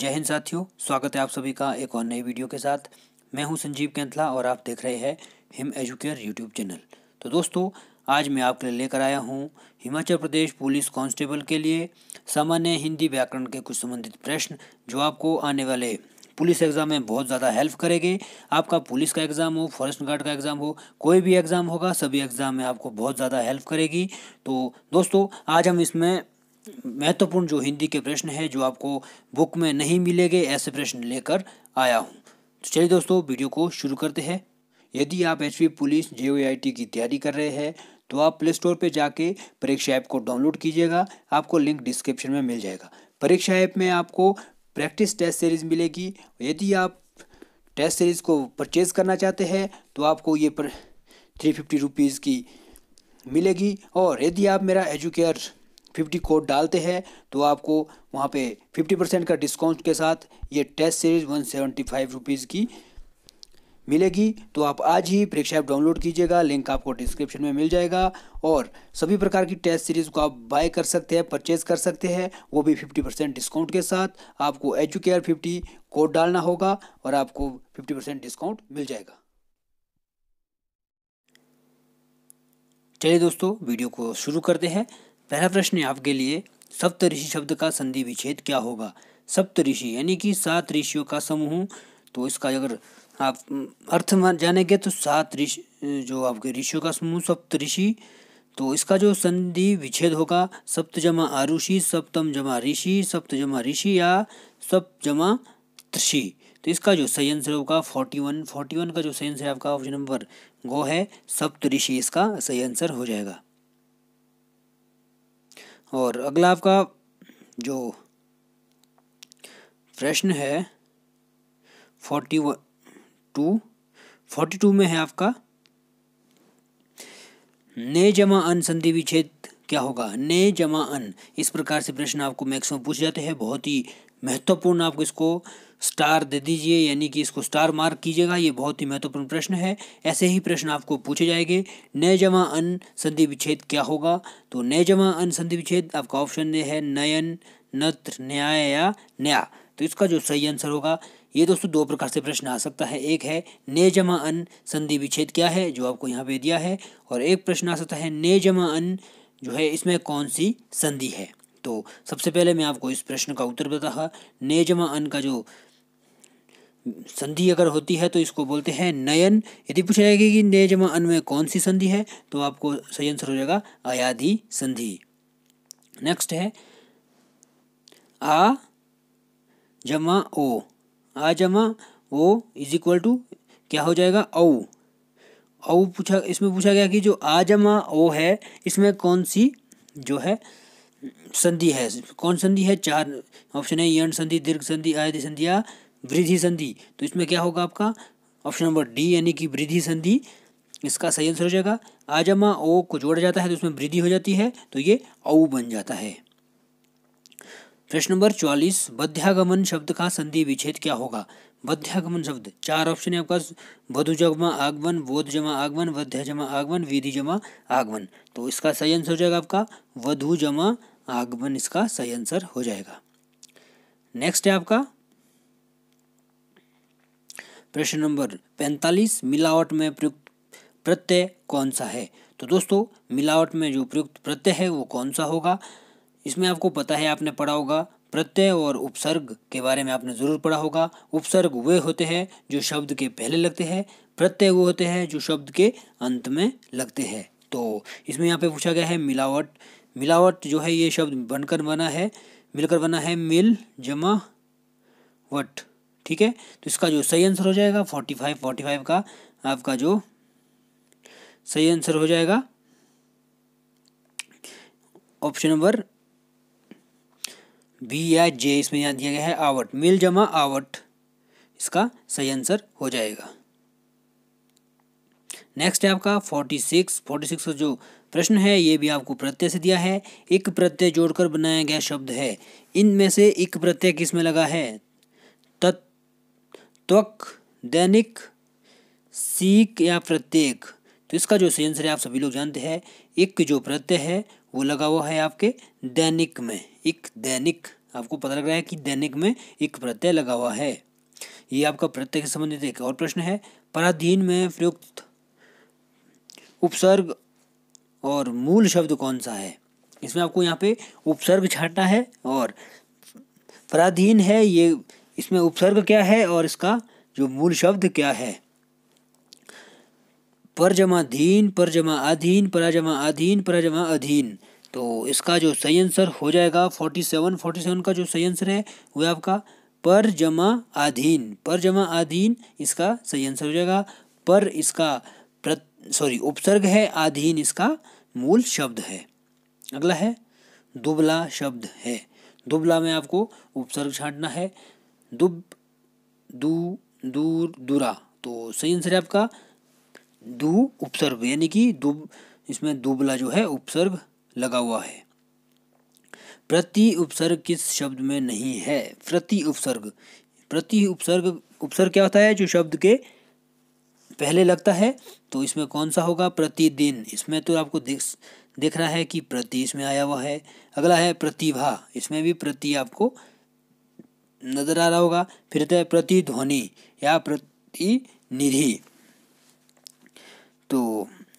जय हिंद साथियों स्वागत है आप सभी का एक और नई वीडियो के साथ मैं हूं संजीव कैंथला और आप देख रहे हैं हिम एजुकेयर यूट्यूब चैनल तो दोस्तों आज मैं आपके लिए लेकर आया हूं हिमाचल प्रदेश पुलिस कांस्टेबल के लिए सामान्य हिंदी व्याकरण के कुछ संबंधित प्रश्न जो आपको आने वाले पुलिस एग्ज़ाम में बहुत ज़्यादा हेल्प करेंगे आपका पुलिस का एग्ज़ाम हो फॉरेस्ट गार्ड का एग्ज़ाम हो कोई भी एग्ज़ाम होगा सभी एग्ज़ाम में आपको बहुत ज़्यादा हेल्प करेगी तो दोस्तों आज हम इसमें महत्वपूर्ण जो हिंदी के प्रश्न हैं जो आपको बुक में नहीं मिलेंगे ऐसे प्रश्न लेकर आया हूँ तो चलिए दोस्तों वीडियो को शुरू करते हैं यदि आप एच पुलिस जे की तैयारी कर रहे हैं तो आप प्ले स्टोर पर जाके परीक्षा ऐप को डाउनलोड कीजिएगा आपको लिंक डिस्क्रिप्शन में मिल जाएगा परीक्षा ऐप में आपको प्रैक्टिस टेस्ट सीरीज़ मिलेगी यदि आप टेस्ट सीरीज़ को परचेज़ करना चाहते हैं तो आपको ये पर थ्री फिफ्टी रुपीज़ की मिलेगी और यदि आप मेरा एजुकेयर फिफ्टी कोड डालते हैं तो आपको वहाँ पे फिफ्टी परसेंट का डिस्काउंट के साथ ये test series one seventy five rupees की मिलेगी तो आप आज ही परीक्षा ऐप डाउनलोड कीजिएगा लिंक आपको डिस्क्रिप्शन में मिल जाएगा और सभी प्रकार की टेस्ट सीरीज़ को आप बाय कर सकते हैं परचेज कर सकते हैं वो भी फिफ्टी परसेंट डिस्काउंट के साथ आपको एजुकेयर फिफ्टी कोड डालना होगा और आपको फिफ्टी परसेंट डिस्काउंट मिल जाएगा चलिए दोस्तों वीडियो को शुरू करते हैं पहला प्रश्न है आपके लिए सप्तऋषि शब्द का संधि विच्छेद क्या होगा सप्तऋषि यानी कि सात ऋषियों का समूह तो इसका अगर आप अर्थ जानेंगे तो सात ऋषि जो आपके ऋषियों का समूह सप्तऋषि तो इसका जो संधि विच्छेद होगा सप्त जमा आरुषि सप्तम जमा ऋषि सप्त जमा ऋषि या सप्त जमा ऋषि तो इसका जो सही आंसर होगा फोर्टी वन फोर्टी वन का जो सही आंसर है आपका ऑप्शन नंबर गो है सप्त ऋषि इसका सही आंसर हो जाएगा और अगला आपका जो प्रश्न है forty one to forty two में है आपका ने जमा अनसंधि विच्छेद क्या होगा ने जमा अन इस प्रकार से प्रश्न आपको मैक्सिमम पूछ जाते हैं बहुत ही महत्वपूर्ण आपको इसको स्टार दे दीजिए यानी कि इसको स्टार मार्क कीजिएगा ये बहुत ही महत्वपूर्ण प्रश्न है ऐसे ही प्रश्न आपको पूछे जाएंगे नए जमा अन संधि विच्छेद क्या होगा तो नए जमा अन संधि विच्छेद आपका ऑप्शन है नयन नत्र न्याय या न्या तो इसका जो सही आंसर होगा ये दोस्तों दो प्रकार से प्रश्न आ सकता है एक है ने जमा अन संधि विच्छेद क्या है जो आपको यहाँ पे दिया है और एक प्रश्न आ सकता है ने जमा अन जो है इसमें कौन सी संधि है तो सबसे पहले मैं आपको इस प्रश्न का उत्तर बता ने जमा अन का जो संधि अगर होती है तो इसको बोलते हैं नयन यदि पूछा जाएगा कि ने जमा अन में कौन सी संधि है तो आपको सही आंसर हो जाएगा अयाधि संधि नेक्स्ट है आ जमा ओ आ जमा ओ इज इक्वल टू क्या हो जाएगा औ औ पूछा इसमें पूछा गया कि जो आजमा ओ है इसमें कौन सी जो है संधि है कौन संधि है चार ऑप्शन है यण संधि दीर्घ संधि आयधि संधि या वृद्धि संधि तो इसमें क्या होगा आपका ऑप्शन नंबर डी यानी कि वृद्धि संधि इसका सही आंसर हो जाएगा आजमा ओ को जोड़ा जाता है तो इसमें वृद्धि हो जाती है तो ये औ बन जाता है प्रश्न नंबर चौलीस बध्यागमन शब्द का संधि विच्छेद क्या होगा बध्यागमन शब्द चार ऑप्शन है आपका बधु जमा आगमन बोध जमा आगमन वध्य जमा आगमन विधि जमा आगमन तो इसका सही आंसर हो जाएगा आपका वधु जमा आगमन इसका सही आंसर हो जाएगा नेक्स्ट है आपका प्रश्न नंबर पैंतालीस मिलावट में प्रयुक्त प्रत्यय कौन सा है तो दोस्तों मिलावट में जो प्रयुक्त प्रत्यय है वो कौन सा होगा इसमें आपको पता है आपने पढ़ा होगा प्रत्यय और उपसर्ग के बारे में आपने ज़रूर पढ़ा होगा उपसर्ग वे होते हैं जो शब्द के पहले लगते हैं प्रत्यय वो होते हैं जो शब्द के अंत में लगते हैं तो इसमें यहाँ पे पूछा गया है मिलावट मिलावट जो है ये शब्द बनकर बना है मिलकर बना है मिल जमा वट ठीक है तो इसका जो सही आंसर हो जाएगा फोर्टी फाइव फोर्टी फाइव का आपका जो सही आंसर हो जाएगा ऑप्शन नंबर वी या जे इसमें यहाँ दिया गया है आवट मिल जमा आवट इसका सही आंसर हो जाएगा नेक्स्ट है आपका फोर्टी सिक्स फोर्टी सिक्स का जो प्रश्न है ये भी आपको प्रत्यय से दिया है एक प्रत्यय जोड़कर बनाया गया शब्द है इनमें से एक प्रत्यय किस में लगा है तत् त्वक दैनिक सीख या प्रत्येक तो इसका जो सही आंसर है आप सभी लोग जानते हैं एक जो प्रत्यय है वो लगा हुआ है आपके दैनिक में एक दैनिक आपको पता लग रहा है कि दैनिक में एक प्रत्यय लगा हुआ है ये आपका प्रत्यय के संबंधित एक और प्रश्न है पराधीन में प्रयुक्त उपसर्ग और मूल शब्द कौन सा है इसमें आपको यहाँ पे उपसर्ग छाटना है और पराधीन है ये इसमें उपसर्ग क्या है और इसका जो मूल शब्द क्या है पर जमा धीन पर जमा अधीन पर जमा अधीन पर जमा अधीन तो इसका जो सही आंसर हो जाएगा फोर्टी सेवन फोर्टी सेवन का जो सही आंसर है वह आपका पर जमा अधीन पर जमा अधीन इसका सही आंसर हो जाएगा पर इसका सॉरी उपसर्ग है अधीन इसका मूल शब्द है अगला है दुबला शब्द है दुबला में आपको उपसर्ग छाटना है दुब दू दूर दुरा तो सही आंसर है आपका दू उपसर्ग यानी कि दुब इसमें दुबला जो है उपसर्ग लगा हुआ है प्रति उपसर्ग किस शब्द में नहीं है प्रति उपसर्ग प्रति उपसर्ग उपसर्ग क्या होता है जो शब्द के पहले लगता है तो इसमें कौन सा होगा प्रतिदिन इसमें तो आपको देख देख रहा है कि प्रति इसमें आया हुआ है अगला है प्रतिभा इसमें भी प्रति आपको नजर आ रहा होगा फिर होता है प्रतिध्वनि या प्रतिनिधि तो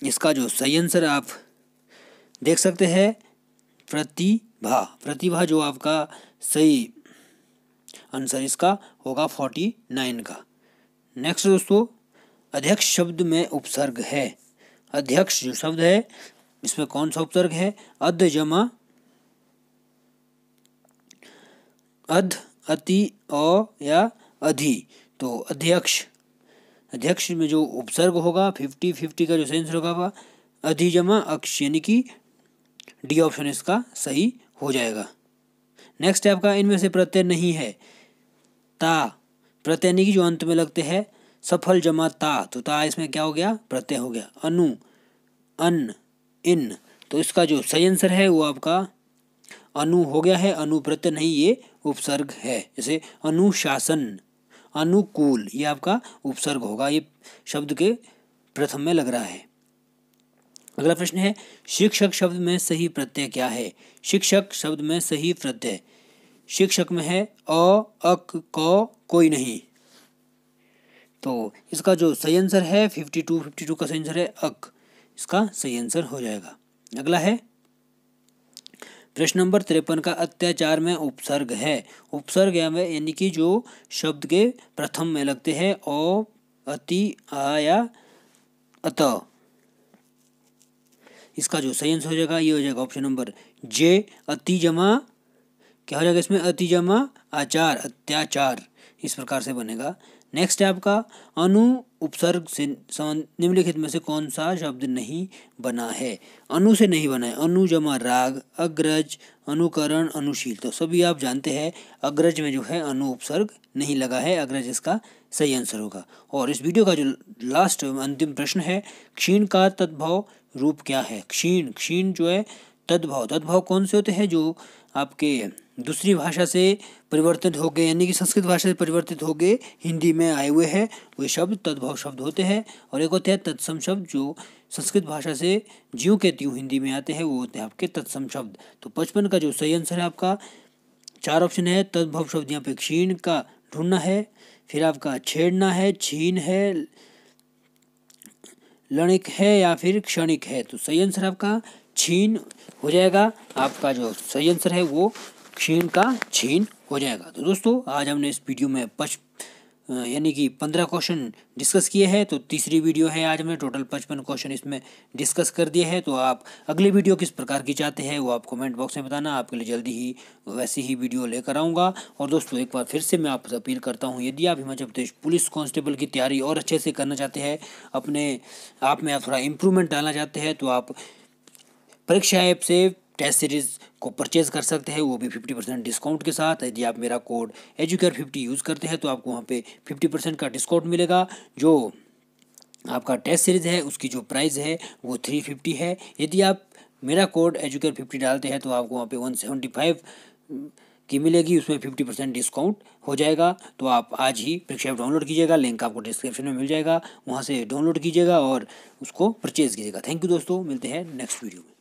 इसका जो सही आंसर आप देख सकते हैं प्रतिभा प्रतिभा जो आपका सही आंसर इसका होगा फोर्टी नाइन का नेक्स्ट दोस्तों अध्यक्ष शब्द में उपसर्ग है अध्यक्ष जो शब्द है इसमें कौन सा उपसर्ग है अध जमा अध अति अ या अधि तो अध्यक्ष अध्यक्ष में जो उपसर्ग होगा फिफ्टी फिफ्टी का जो सेंस होगा वह अधिजमा अक्ष यानी कि डी ऑप्शन इसका सही हो जाएगा नेक्स्ट है आपका इनमें से प्रत्यय नहीं है ता प्रत्यय यानी कि जो अंत में लगते हैं सफल जमा ता तो ता इसमें क्या हो गया प्रत्यय हो गया अनु अन इन तो इसका जो सही आंसर है वो आपका अनु हो गया है अनु प्रत्यय नहीं ये उपसर्ग है जैसे अनुशासन अनुकूल ये आपका उपसर्ग होगा ये शब्द के प्रथम में लग रहा है अगला प्रश्न है शिक्षक शब्द में सही प्रत्यय क्या है शिक्षक शब्द में सही प्रत्यय शिक्षक में है अ अक क कोई नहीं तो इसका जो सही आंसर है फिफ्टी टू फिफ्टी टू का सही आंसर है अक इसका सही आंसर हो जाएगा अगला है प्रश्न नंबर तिरपन का अत्याचार में उपसर्ग है उपसर्ग में यानी कि जो शब्द के प्रथम में लगते हैं ओ अति आया अत इसका जो सही आंसर हो जाएगा ये हो जाएगा ऑप्शन नंबर जे अति जमा क्या हो जाएगा इसमें अति जमा आचार अत्याचार इस प्रकार से बनेगा नेक्स्ट है आपका अनु उपसर्ग से निम्नलिखित में से कौन सा शब्द नहीं बना है अनु से नहीं बना है अनु जमा राग अग्रज अनुकरण अनुशील तो सभी आप जानते हैं अग्रज में जो है अनु उपसर्ग नहीं लगा है अग्रज इसका सही आंसर होगा और इस वीडियो का जो लास्ट अंतिम प्रश्न है क्षीण का तद्भव रूप क्या है क्षीण क्षीण जो है तद्भव तद्भव कौन से होते हैं जो आपके दूसरी भाषा से परिवर्तित हो गए यानी कि संस्कृत भाषा से परिवर्तित हो गए हिंदी में आए हुए हैं वे शब्द तद्भव शब्द होते हैं और एक होते हैं तत्सम शब्द जो संस्कृत भाषा से ज्यों के त्यों हिंदी में आते हैं वो होते हैं आपके तत्सम शब्द तो पचपन का जो सही आंसर है आपका चार ऑप्शन है तद्भव शब्द यहाँ पे क्षीण का ढूंढना है फिर आपका छेड़ना है छीन है लणिक है या फिर क्षणिक है तो सही आंसर आपका छीन हो जाएगा आपका जो सही आंसर है वो क्षीण का छीन हो जाएगा तो दोस्तों आज हमने इस वीडियो में पच यानी कि पंद्रह क्वेश्चन डिस्कस किए हैं तो तीसरी वीडियो है आज हमने टोटल पचपन क्वेश्चन इसमें डिस्कस कर दिए हैं तो आप अगली वीडियो किस प्रकार की चाहते हैं वो आप कमेंट बॉक्स में बताना आपके लिए जल्दी ही वैसी ही वीडियो लेकर आऊँगा और दोस्तों एक बार फिर से मैं आपसे अपील करता हूँ यदि आप हिमाचल प्रदेश पुलिस कॉन्स्टेबल की तैयारी और अच्छे से करना चाहते हैं अपने आप में आप थोड़ा इम्प्रूवमेंट डालना चाहते हैं तो आप परीक्षा ऐप से टेस्ट सीरीज़ को परचेज़ कर सकते हैं वो भी फिफ्टी परसेंट डिस्काउंट के साथ यदि आप मेरा कोड एजुकेयर फिफ्टी यूज़ करते हैं तो आपको वहाँ पे फिफ्टी परसेंट का डिस्काउंट मिलेगा जो आपका टेस्ट सीरीज़ है उसकी जो प्राइस है वो थ्री फिफ्टी है यदि आप मेरा कोड एजुकेयर फिफ्टी डालते हैं तो आपको वहाँ पर वन सेवेंटी फाइव की मिलेगी उसमें फिफ्टी परसेंट डिस्काउंट हो जाएगा तो आप आज ही परीक्षा डाउनलोड कीजिएगा लिंक आपको डिस्क्रिप्शन में मिल जाएगा वहाँ से डाउनलोड कीजिएगा और उसको परचेज़ कीजिएगा थैंक यू दोस्तों मिलते हैं नेक्स्ट वीडियो में